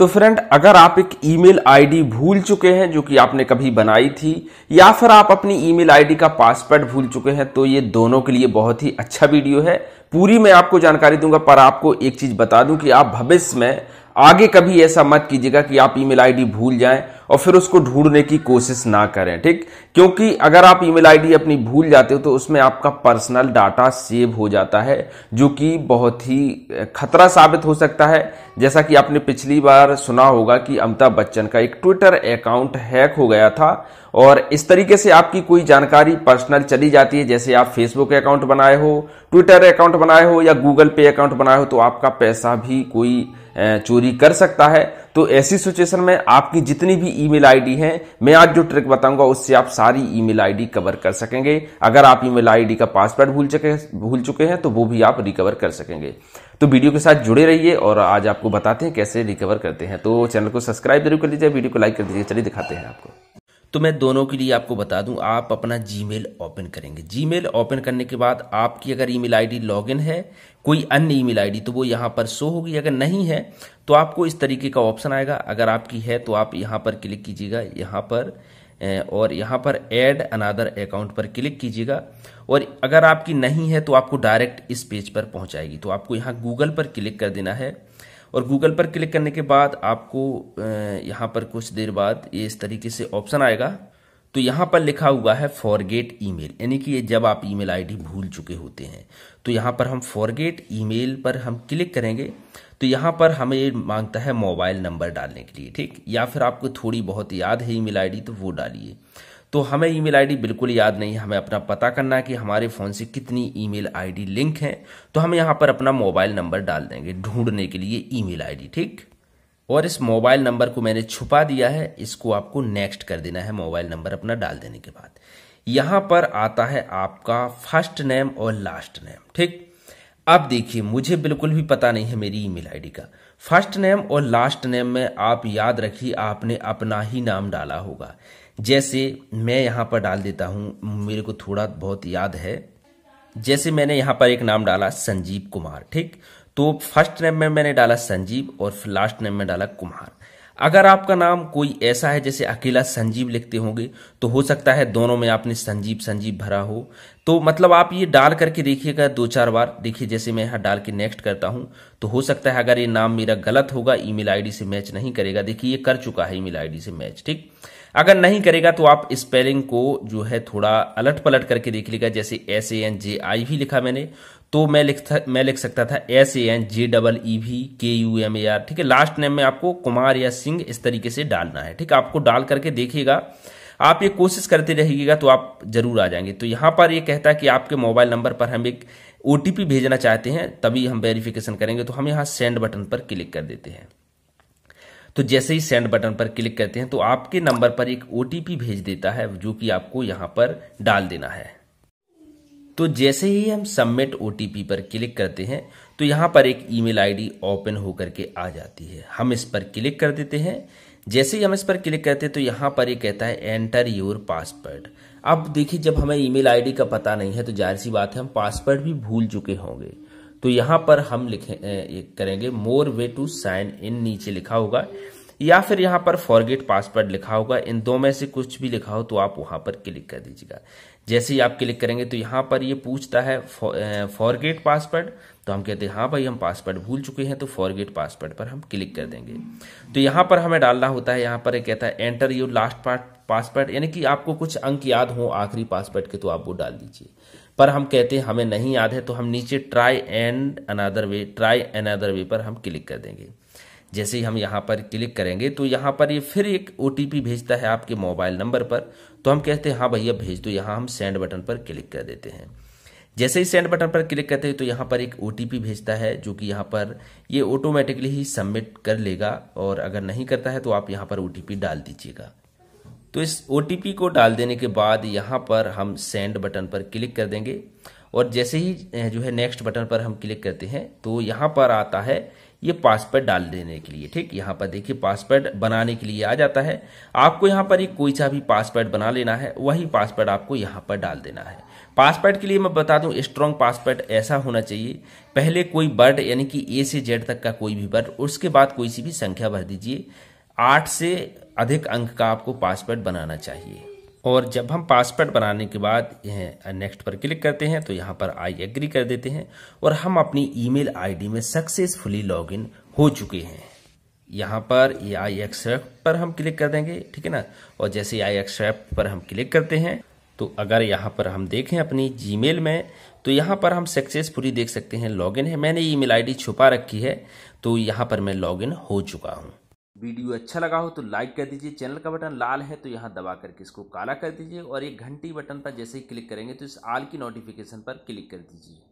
तो फ्रेंड अगर आप एक ईमेल आईडी भूल चुके हैं जो कि आपने कभी बनाई थी या फिर आप अपनी ईमेल आईडी का पासवर्ड भूल चुके हैं तो ये दोनों के लिए बहुत ही अच्छा वीडियो है पूरी मैं आपको जानकारी दूंगा पर आपको एक चीज बता दूं कि आप भविष्य में आगे कभी ऐसा मत कीजिएगा कि आप ईमेल आईडी भूल जाएं और फिर उसको ढूंढने की कोशिश ना करें ठीक क्योंकि अगर आप ईमेल आईडी अपनी भूल जाते हो तो उसमें आपका पर्सनल डाटा सेव हो जाता है जो कि बहुत ही खतरा साबित हो सकता है जैसा कि आपने पिछली बार सुना होगा कि अमिताभ बच्चन का एक ट्विटर अकाउंट हैक हो गया था और इस तरीके से आपकी कोई जानकारी पर्सनल चली जाती है जैसे आप फेसबुक अकाउंट बनाए हो ट्विटर अकाउंट बनाए हो या गूगल पे अकाउंट बनाए हो तो आपका पैसा भी कोई चोरी कर सकता है तो ऐसी सिचुएशन में आपकी जितनी भी ईमेल आईडी है मैं आज जो ट्रिक बताऊंगा उससे आप सारी ईमेल आईडी कवर कर सकेंगे अगर आप ईमेल आईडी का पासवर्ड भूल चुके भूल चुके हैं तो वो भी आप रिकवर कर सकेंगे तो वीडियो के साथ जुड़े रहिए और आज आपको बताते हैं कैसे रिकवर करते हैं तो चैनल को सब्सक्राइब जरूर कर लीजिए वीडियो को लाइक कर दीजिए चलिए दिखाते हैं आपको तो मैं दोनों के लिए आपको बता दूं आप अपना मेल ओपन करेंगे मेल ओपन करने के बाद आपकी अगर ईमेल आईडी लॉगिन है कोई अन्य ईमेल आईडी तो वो यहाँ पर शो होगी अगर नहीं है तो आपको इस तरीके का ऑप्शन आएगा अगर आपकी है तो आप यहाँ पर क्लिक कीजिएगा यहाँ पर और यहाँ पर एड अनादर अकाउंट पर क्लिक कीजिएगा और अगर आपकी नहीं है तो आपको डायरेक्ट इस पेज पर पहुँचाएगी तो आपको यहाँ गूगल पर क्लिक कर देना है और गूगल पर क्लिक करने के बाद आपको यहाँ पर कुछ देर बाद ये इस तरीके से ऑप्शन आएगा तो यहाँ पर लिखा हुआ है फॉरगेट ईमेल यानी कि जब आप ईमेल आईडी भूल चुके होते हैं तो यहाँ पर हम फॉरगेट ईमेल पर हम क्लिक करेंगे तो यहाँ पर हमें मांगता है मोबाइल नंबर डालने के लिए ठीक या फिर आपको थोड़ी बहुत याद है ईमेल आईडी तो वो डालिए तो हमें ईमेल आईडी बिल्कुल याद नहीं है हमें अपना पता करना है कि हमारे फ़ोन से कितनी ईमेल आईडी लिंक है तो हम यहाँ पर अपना मोबाइल नंबर डाल देंगे ढूंढने के लिए ईमेल आईडी ठीक और इस मोबाइल नंबर को मैंने छुपा दिया है इसको आपको नेक्स्ट कर देना है मोबाइल नंबर अपना डाल देने के बाद यहाँ पर आता है आपका फर्स्ट नेम और लास्ट नेम ठीक अब देखिए मुझे बिल्कुल भी पता नहीं है मेरी ईमेल आईडी का फर्स्ट नेम और लास्ट नेम में आप याद रखिए आपने अपना ही नाम डाला होगा जैसे मैं यहाँ पर डाल देता हूँ मेरे को थोड़ा बहुत याद है जैसे मैंने यहाँ पर एक नाम डाला संजीव कुमार ठीक तो फर्स्ट नेम में मैंने डाला संजीव और लास्ट नेम में डाला कुमार अगर आपका नाम कोई ऐसा है जैसे अकेला संजीव लिखते होंगे तो हो सकता है दोनों में आपने संजीव संजीव भरा हो तो मतलब आप ये डाल करके देखिएगा दो चार बार देखिए जैसे मैं यहाँ डाल के नेक्स्ट करता हूँ तो हो सकता है अगर ये नाम मेरा गलत होगा ईमेल आईडी से मैच नहीं करेगा देखिए ये कर चुका है ईमेल आईडी से मैच ठीक अगर नहीं करेगा तो आप स्पेलिंग को जो है थोड़ा अलट पलट करके देख लीजिएगा जैसे एस ए एन जे आई भी लिखा मैंने तो मैं लिख मैं लिख सकता था S A N J double E V K U M A R ठीक है लास्ट नेम में आपको कुमार या सिंह इस तरीके से डालना है ठीक है आपको डाल करके देखिएगा आप ये कोशिश करते रहिएगा तो आप जरूर आ जाएंगे तो यहां पर ये कहता है कि आपके मोबाइल नंबर पर हम एक ओटीपी भेजना चाहते हैं तभी हम वेरिफिकेशन करेंगे तो हम यहां सेंड बटन पर क्लिक कर देते हैं तो जैसे ही सेंड बटन पर क्लिक करते हैं तो आपके नंबर पर एक ओ भेज देता है जो कि आपको यहाँ पर डाल देना है तो जैसे ही हम सबमिट ओ पर क्लिक करते हैं तो यहाँ पर एक ईमेल आईडी ओपन होकर के आ जाती है हम इस पर क्लिक कर देते हैं जैसे ही हम इस पर क्लिक करते हैं तो यहाँ पर ये कहता है एंटर योर पासवर्ड अब देखिए जब हमें ईमेल आईडी का पता नहीं है तो जाहिर सी बात है हम पासवर्ड भी भूल चुके होंगे तो यहाँ पर हम लिखे करेंगे मोर वे टू साइन इन नीचे लिखा होगा या फिर यहां पर फॉरगेट पासवर्ड लिखा होगा इन दो में से कुछ भी लिखा हो तो आप वहां पर क्लिक कर दीजिएगा जैसे ही आप क्लिक करेंगे तो यहाँ पर ये पूछता है फॉरगेट पासवर्ड तो हम कहते हैं हाँ भाई हम पासवर्ड भूल चुके हैं तो फॉरगेट पासवर्ड पर हम क्लिक कर देंगे तो यहाँ पर हमें डालना होता है यहाँ पर एक कहता है enter your last part password यानी कि आपको कुछ अंक याद हो आखिरी पासवर्ड के तो आप वो डाल दीजिए पर हम कहते हैं हमें नहीं याद है तो हम नीचे try and another way try another way पर हम क्लिक कर देंगे जैसे ही हम यहाँ पर क्लिक करेंगे तो यहाँ पर ये फिर एक ओ भेजता है आपके मोबाइल नंबर पर तो हम कहते हैं हाँ भैया भेज दो यहाँ हम सेंड बटन पर क्लिक कर देते हैं जैसे ही सेंड बटन पर क्लिक करते हैं तो यहाँ पर एक ओ भेजता है जो कि यहाँ पर ये ऑटोमेटिकली ही सबमिट कर लेगा और अगर नहीं करता है तो आप यहाँ पर ओ डाल दीजिएगा तो इस ओ को डाल देने के बाद यहाँ पर हम सेंड बटन पर क्लिक कर देंगे और जैसे ही जो है नेक्स्ट बटन पर हम क्लिक करते हैं तो यहाँ पर आता है ये पासवर्ड डाल देने के लिए ठीक यहाँ पर देखिए पासवर्ड बनाने के लिए आ जाता है आपको यहाँ पर एक कोई सा भी पासवर्ड बना लेना है वही पासवर्ड आपको यहाँ पर डाल देना है पासवर्ड के लिए मैं बता दूं स्ट्रांग पासवर्ड ऐसा होना चाहिए पहले कोई वर्ड यानी कि ए से जेड तक का कोई भी वर्ड उसके बाद कोई सी भी संख्या भर दीजिए आठ से अधिक अंक का आपको पासवर्ड बनाना चाहिए और जब हम पासवर्ड बनाने के बाद नेक्स्ट पर क्लिक करते हैं तो यहाँ पर आई एग्री कर देते हैं और हम अपनी ईमेल आईडी में सक्सेसफुली लॉगिन हो चुके हैं यहाँ पर ये आई एक्सेप्ट पर हम क्लिक कर देंगे ठीक है ना और जैसे आई एक्सेप्ट पर हम क्लिक करते हैं तो अगर यहाँ पर हम देखें अपनी जी में तो यहाँ पर हम सक्सेसफुली देख सकते हैं लॉगिन है मैंने ई मेल छुपा रखी है तो यहाँ पर मैं लॉगिन हो चुका हूँ वीडियो अच्छा लगा हो तो लाइक कर दीजिए चैनल का बटन लाल है तो यहाँ दबा करके इसको काला कर दीजिए और एक घंटी बटन पर जैसे ही क्लिक करेंगे तो इस आल की नोटिफिकेशन पर क्लिक कर दीजिए